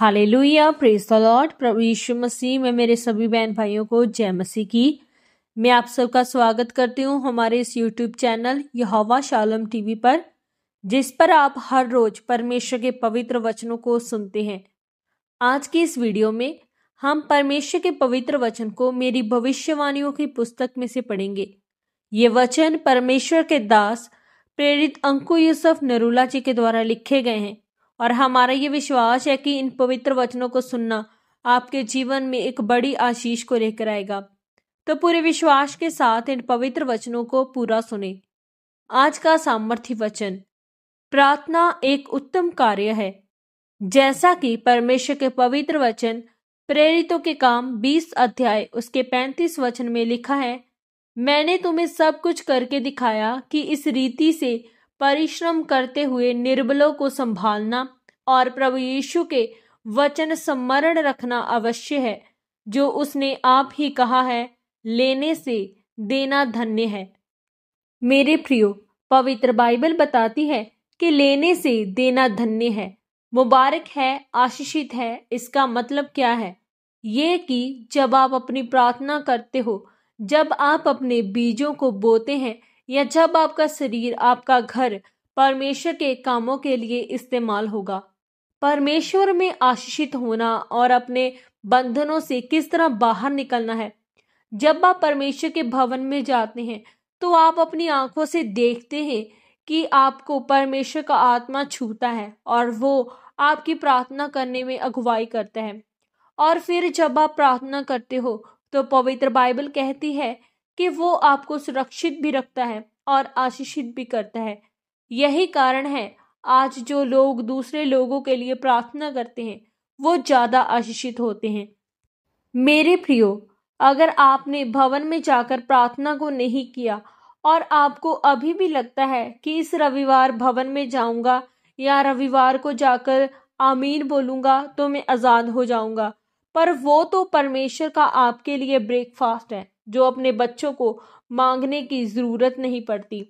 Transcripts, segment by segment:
हाले hallelujah praise the lord प्रभु यीशु मसीह में मेरे सभी बहन भाइयों को जय मसीह की मैं आप सबका स्वागत करती हूँ हमारे इस यूट्यूब चैनल यहोवा शालम टीवी पर जिस पर आप हर रोज परमेश्वर के पवित्र वचनों को सुनते हैं आज की इस वीडियो में हम परमेश्वर के पवित्र वचन को मेरी भविष्यवाणियों की पुस्तक में से पढ़ेंगे ये वचन परमेश्वर के दास प्रेरित अंकु यूसुफ नरूला जी के द्वारा लिखे गए हैं और हमारा ये विश्वास है कि इन पवित्र वचनों को सुनना आपके जीवन में एक बड़ी आशीष को लेकर आएगा तो पूरे विश्वास के साथ इन पवित्र वचनों को पूरा सुने आज का सामर्थ्य वचन प्रार्थना एक उत्तम कार्य है जैसा कि परमेश्वर के पवित्र वचन प्रेरितों के काम 20 अध्याय उसके 35 वचन में लिखा है मैंने तुम्हें सब कुछ करके दिखाया कि इस रीति से परिश्रम करते हुए निर्बलों को संभालना और प्रभु यीशु के वचन स्मरण रखना अवश्य है जो उसने आप ही कहा है लेने से देना धन्य है मेरे प्रियो पवित्र बाइबल बताती है कि लेने से देना धन्य है मुबारक है आशीषित है इसका मतलब क्या है ये कि जब आप अपनी प्रार्थना करते हो जब आप अपने बीजों को बोते हैं या जब आपका शरीर आपका घर परमेश्वर के कामों के लिए इस्तेमाल होगा परमेश्वर में आशीषित होना और अपने बंधनों से किस तरह बाहर निकलना है जब आप परमेश्वर के भवन में जाते हैं तो आप अपनी आंखों से देखते हैं कि आपको परमेश्वर का आत्मा छूता है और वो आपकी प्रार्थना करने में अगुवाई करता है और फिर जब आप प्रार्थना करते हो तो पवित्र बाइबल कहती है कि वो आपको सुरक्षित भी रखता है और आशीषित भी करता है यही कारण है आज जो लोग दूसरे लोगों के लिए प्रार्थना करते हैं वो ज़्यादा आशीषित होते हैं मेरे प्रियो अगर आपने भवन में जाकर प्रार्थना को नहीं किया और आपको अभी भी लगता है कि इस रविवार भवन में जाऊंगा या रविवार को जाकर आमीन बोलूंगा तो मैं आज़ाद हो जाऊंगा पर वो तो परमेश्वर का आपके लिए ब्रेकफास्ट है जो अपने बच्चों को मांगने की जरूरत नहीं पड़ती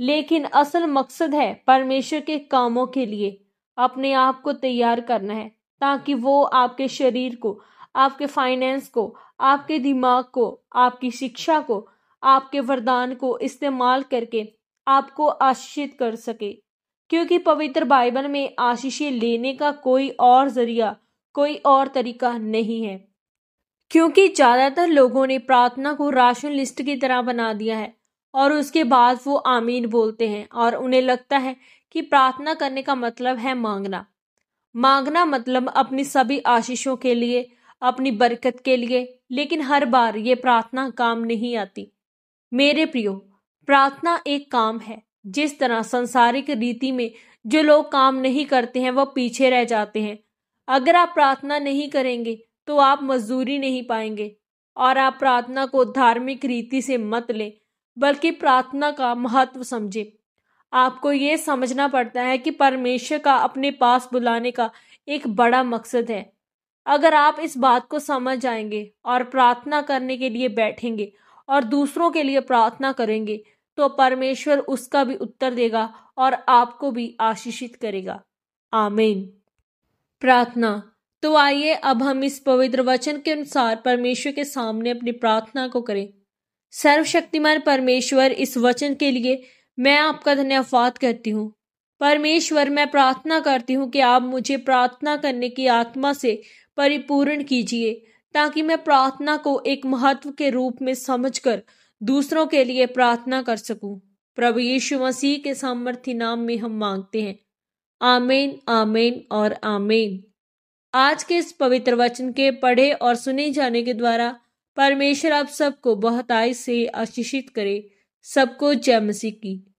लेकिन असल मकसद है परमेश्वर के कामों के लिए अपने आप को तैयार करना है ताकि वो आपके शरीर को आपके फाइनेंस को आपके दिमाग को आपकी शिक्षा को आपके वरदान को इस्तेमाल करके आपको आशीषित कर सके क्योंकि पवित्र बाइबल में आशीषें लेने का कोई और जरिया कोई और तरीका नहीं है क्योंकि ज़्यादातर लोगों ने प्रार्थना को राशन लिस्ट की तरह बना दिया है और उसके बाद वो आमीन बोलते हैं और उन्हें लगता है कि प्रार्थना करने का मतलब है मांगना मांगना मतलब अपनी सभी आशीषों के लिए अपनी बरकत के लिए लेकिन हर बार ये प्रार्थना काम नहीं आती मेरे प्रियो प्रार्थना एक काम है जिस तरह संसारिक रीति में जो लोग काम नहीं करते हैं वह पीछे रह जाते हैं अगर आप प्रार्थना नहीं करेंगे तो आप मजदूरी नहीं पाएंगे और आप प्रार्थना को धार्मिक रीति से मत लें बल्कि प्रार्थना का महत्व समझें आपको ये समझना पड़ता है कि परमेश्वर का अपने पास बुलाने का एक बड़ा मकसद है अगर आप इस बात को समझ जाएंगे और प्रार्थना करने के लिए बैठेंगे और दूसरों के लिए प्रार्थना करेंगे तो परमेश्वर उसका भी उत्तर देगा और आपको भी आशीषित करेगा आमीन प्रार्थना तो आइए अब हम इस पवित्र वचन के अनुसार परमेश्वर के सामने अपनी प्रार्थना को करें सर्वशक्तिमान परमेश्वर इस वचन के लिए मैं आपका धन्यवाद करती हूँ परमेश्वर मैं प्रार्थना करती हूँ कि आप मुझे प्रार्थना करने की आत्मा से परिपूर्ण कीजिए ताकि मैं प्रार्थना को एक महत्व के रूप में समझकर दूसरों के लिए प्रार्थना कर सकूं। प्रभु यीशु मसीह के सामर्थ्य नाम में हम मांगते हैं आमेन आमेन और आमेन आज के इस पवित्र वचन के पढ़े और सुने जाने के द्वारा परमेश्वर आप सबको बहुत आय से आशीषित करे सबको जय मसीह की